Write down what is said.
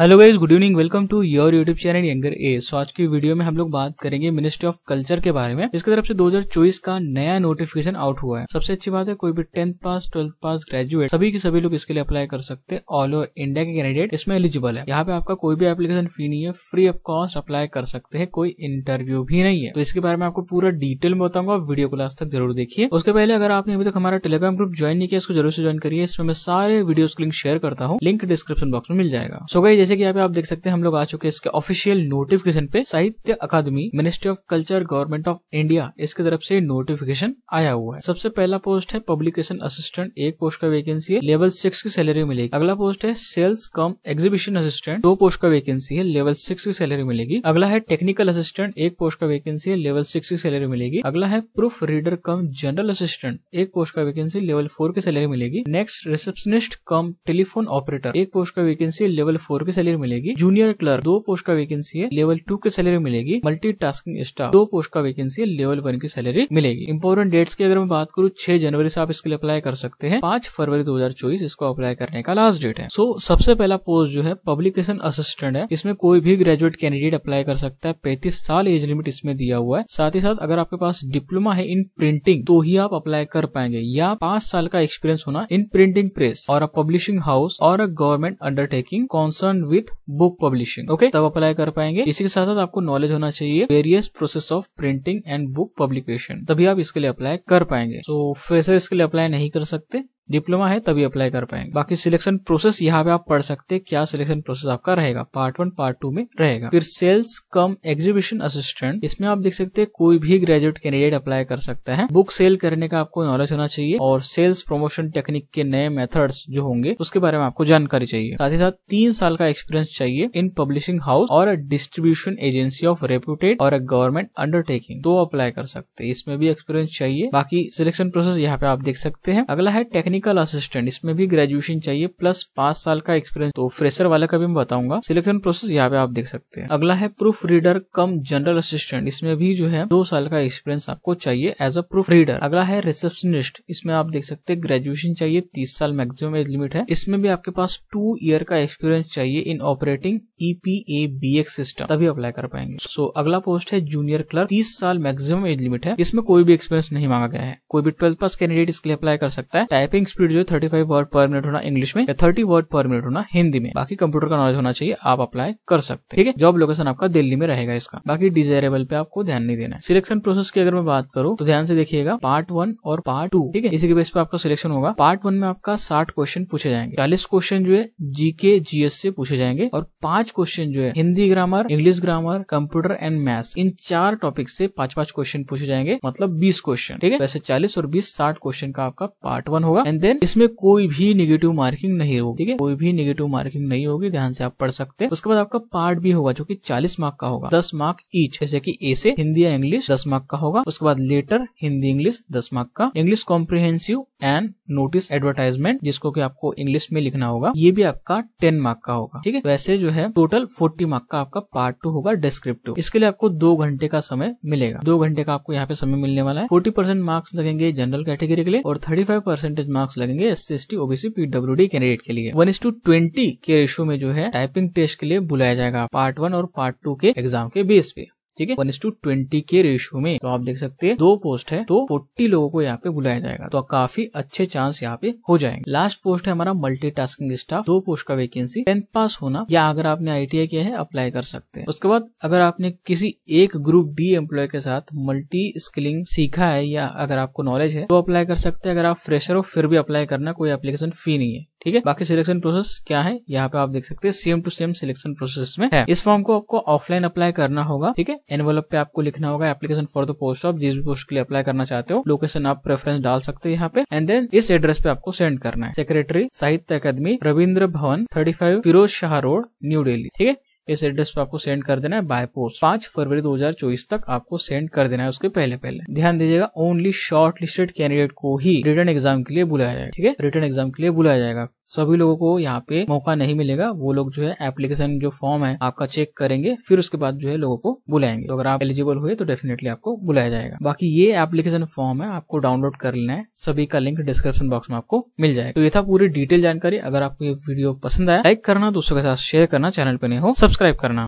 hello guys good evening welcome to your YouTube channel younger A so आज की video में हम लोग बात करेंगे मिनिस्ट्री ऑफ कल्चर के बारे में इसकी तरफ से 2024 का नया नोटिफिकेशन आउट हुआ है सबसे अच्छी बात है कोई भी tenth pass twelfth pass graduate सभी के सभी लोग इसके लिए अप्लाई कर सकते हैं ऑल ओवर इंडिया के कैंडिडेट इसमें एलिजिबल है यहाँ पे आपका कोई भी एप्लीकेशन फी नहीं है फ्री ऑफ कॉस्ट अप्लाई कर सकते हैं कोई इंटरव्यू भी नहीं है तो इसके बारे में आपको पूरा डिटेल में बताऊंगा वीडियो को लास्ट तक जरूर देखिए उसके पहले अगर आपने अभी तक हमारा टेलीग्राम ग्रुप ज्वाइन नहीं किया इसको जरूर से ज्वाइन करिए इसमें मैं सारे वीडियो लिंक शेयर करता हूँ लिंक डिस्क्रिप्शन बॉक्स में मिल जाएगा सो गई जैसे कि यहाँ पे आप देख सकते हैं हम लोग आ चुके हैं इसके ऑफिशियल नोटिफिकेशन पे Sahitya Akademi ministry of culture government of India इसकी तरफ से नोटिफिकेशन आया हुआ है सबसे पहला पोस्ट है पब्लिकेशन असिस्टेंट एक पोस्ट का वैकेंसी है लेवल सिक्स की सैलरी मिलेगी अगला पोस्ट है सेल्स कम एग्जीबिशन असिस्टेंट दो पोस्ट का वैकेंसी है लेवल सिक्स की सैलरी मिलेगी अगला है टेक्निकल असिस्टेंट एक पोस्ट का वैकेंसी है लेवल सिक्स की सैलरी मिलेगी अगला है proof reader cum general assistant एक पोस्ट का वैकेंसी लेवल फोर की सैलरी मिलेगी next receptionist cum telephone operator एक पोस्ट का वैकेंसी लेवल फोर की सैलरी मिलेगी जूनियर क्लर्क दो पोस्ट का वैकेंसी है लेवल टू की सैलरी मिलेगी मल्टी स्टाफ दो पोस्ट का वैकेंसी है लेवल वन की सैलरी मिलेगी इंपोर्टेंट डेट्स की अगर मैं बात करूँ छह जनवरी से आप इसके लिए अप्लाई कर सकते हैं पांच फरवरी दो इसको अप्लाई करने का लास्ट डेट है सो सबसे पहला पोस्ट जो है पब्लिकेशन असिस्टेंट है इसमें कोई भी ग्रेजुएट कैंडिडेट अप्लाई कर सकता है पैंतीस साल एज लिमिट इसमें दिया हुआ है साथ ही साथ अगर आपके पास डिप्लोमा है इन प्रिंटिंग तो ही आप अप्लाई कर पाएंगे या पांच साल का एक्सपीरियंस होना इन प्रिंटिंग प्रेस और अ पब्लिशिंग हाउस और a government undertaking concern with book publishing okay तब अप्लाई कर पाएंगे इसी के साथ साथ आपको नॉलेज होना चाहिए various process of printing and book publication तभी आप इसके लिए अप्लाई कर पाएंगे सो so, फ्रेशर इसके लिए अप्लाई नहीं कर सकते डिप्लोमा है तभी अप्लाई कर पाएंगे बाकी सिलेक्शन प्रोसेस यहाँ पे आप पढ़ सकते हैं क्या सिलेक्शन प्रोसेस आपका रहेगा पार्ट वन पार्ट टू में रहेगा फिर सेल्स कम एग्जीबिशन असिस्टेंट इसमें आप देख सकते हैं कोई भी ग्रेजुएट कैंडिडेट अप्लाई कर सकता है बुक सेल करने का आपको नॉलेज होना चाहिए और सेल्स प्रमोशन टेक्निक के नए मेथड जो होंगे उसके बारे में आपको जानकारी चाहिए साथ ही साथ तीन साल का एक्सपीरियंस चाहिए इन पब्लिशिंग हाउस और डिस्ट्रीब्यूशन एजेंसी ऑफ रेप्यूटेड और गवर्नमेंट अंडरटेकिंग दो अप्लाई कर सकते हैं इसमें भी एक्सपीरियंस चाहिए बाकी सिलेक्शन प्रोसेस यहाँ पे आप देख सकते हैं अगला है टेक्निक टेक्निकल असिस्टेंट इसमें भी ग्रेजुएशन चाहिए प्लस पांच साल का एक्सपीरियंस तो फ्रेशर वाले का भी मैं बताऊंगा सिलेक्शन प्रोसेस यहाँ पे आप देख सकते हैं अगला है proof reader cum general assistant इसमें भी जो है दो साल का एक्सपीरियंस आपको चाहिए एज अ प्रूफ रीडर अगला है रिसेप्शनिस्ट इसमें आप देख सकते हैं ग्रेजुएशन चाहिए तीस साल मैक्सिमम एज लिमिट है इसमें भी आपके पास टू ईयर का एक्सपीरियंस चाहिए in operating EPA B system तभी अप्लाई कर पाएंगे सो so, अगला पोस्ट है जूनियर क्लर्क तीस साल मैक्सिमम एज लिमिट है इसमें कोई भी एक्सपीरियंस नहीं मांगा गया है कोई भी ट्वेल्थ पास कैंडिडेट इसके लिए अप्लाई कर सकता है टाइपिंग टाइपिंग स्पीड जो है thirty five word per minute होना इंग्लिश में थर्टी वर्ड पर मिनट होना हिंदी में बाकी कंप्यूटर का नॉलेज होना चाहिए आप अप्लाई कर सकते हैं ठीक है जॉब लोकेशन आपका दिल्ली में रहेगा इसका बाकी डिजायरेबल पे आपको ध्यान नहीं देना है सिलेक्शन प्रोसेस की अगर मैं बात करूँ तो ध्यान से देखिएगा पार्ट वन और पार्ट टू ठीक है इसी के बेस पे आपका सिलेक्शन होगा पार्ट वन में आपका साठ क्वेश्चन पूछे जाएंगे चालीस क्वेश्चन जो है जीके जीएस से पूछे जाएंगे और पांच क्वेश्चन जो है Hindi grammar English grammar computer and maths इन चार टॉपिक से पांच पांच क्वेश्चन पूछे जाएंगे मतलब बीस क्वेश्चन ठीक है वैसे चालीस और बीस साठ क्वेश्चन का आपका पार्ट वन होगा एंड देन इसमें कोई भी निगेटिव मार्किंग नहीं होगी ठीक है कोई भी निगेटिव मार्किंग नहीं होगी ध्यान से आप पढ़ सकते हैं उसके बाद आपका पार्ट भी होगा जो की चालीस मार्क का होगा दस मार्क ईच जैसे की ए से हिंदी या इंग्लिश दस मार्क का होगा उसके बाद लेटर हिंदी इंग्लिश दस मार्क का English comprehensive and notice advertisement जिसको कि आपको इंग्लिश में लिखना होगा ये भी आपका टेन मार्क का होगा ठीक है वैसे जो है टोटल फोर्टी मार्क का आपका पार्ट टू होगा डिस्क्रिप्टिव इसके लिए आपको दो घंटे का समय मिलेगा दो घंटे का आपको यहाँ पे समय मिलने वाला है फोर्टी परसेंट मार्क्स लगेंगे जनरल कैटेगरी के लिए और थर्टी फाइव मार्क्स लगेंगे S C S T OBC PW candidate के लिए वन इस टू ट्वेंटी के रेशो में जो है टाइपिंग टेस्ट के लिए बुलाया जाएगा पार्ट वन और पार्ट टू के एग्जाम के बेस पे ठीक है वन टू ट्वेंटी के रेशियो में तो आप देख सकते हैं दो पोस्ट है तो फोर्टी लोगों को यहाँ पे बुलाया जाएगा तो काफी अच्छे चांस यहाँ पे हो जाएंगे लास्ट पोस्ट है हमारा मल्टीटास्किंग स्टाफ दो पोस्ट का वैकेंसी टेंथ पास होना या अगर आपने आई किया है अप्लाई कर सकते हैं उसके बाद अगर आपने किसी एक ग्रुप डी एम्प्लॉय के साथ मल्टी स्किलिंग सीखा है या अगर आपको नॉलेज है तो अप्लाई कर सकते हैं अगर आप फ्रेशर हो फिर भी अप्लाई करना कोई एप्लीकेशन फी नहीं है ठीक है बाकी सिलेक्शन प्रोसेस क्या है यहाँ पे आप देख सकते हैं same to same selection process में है इस फॉर्म को आपको ऑफलाइन अप्लाई करना होगा ठीक है एनवेलप पे आपको लिखना होगा application for the post of जिस भी पोस्ट के लिए अप्लाई करना चाहते हो लोकेशन आप प्रेफरेंस डाल सकते हैं यहाँ पे एंड देन इस एड्रेस पे आपको सेंड करना है सेक्रेटरी साहित्य Akademi Rabindra Bhavan thirty five Firoz Shah road New Delhi ठीक है इस एड्रेस पे आपको सेंड कर देना है बाय पोस्ट पांच फरवरी 2024 तक आपको सेंड कर देना है उसके पहले पहले ध्यान दीजिएगा ओनली शॉर्ट लिस्टेड कैंडिडेट को ही रिटर्न एग्जाम के लिए बुलाया जाएगा ठीक है रिटर्न एग्जाम के लिए बुलाया जाएगा सभी लोगों को यहाँ पे मौका नहीं मिलेगा वो लोग जो है एप्लीकेशन जो फॉर्म है आपका चेक करेंगे फिर उसके बाद जो है लोगों को बुलाएंगे तो अगर आप एलिजिबल हुए तो डेफिनेटली आपको बुलाया जाएगा बाकी ये एप्लीकेशन फॉर्म है आपको डाउनलोड कर लेना है सभी का लिंक डिस्क्रिप्शन बॉक्स में आपको मिल जाएगा तो ये था पूरी डिटेल जानकारी अगर आपको ये वीडियो पसंद आया लाइक करना दोस्तों के साथ शेयर करना चैनल पे नहीं हो सब्सक्राइब करना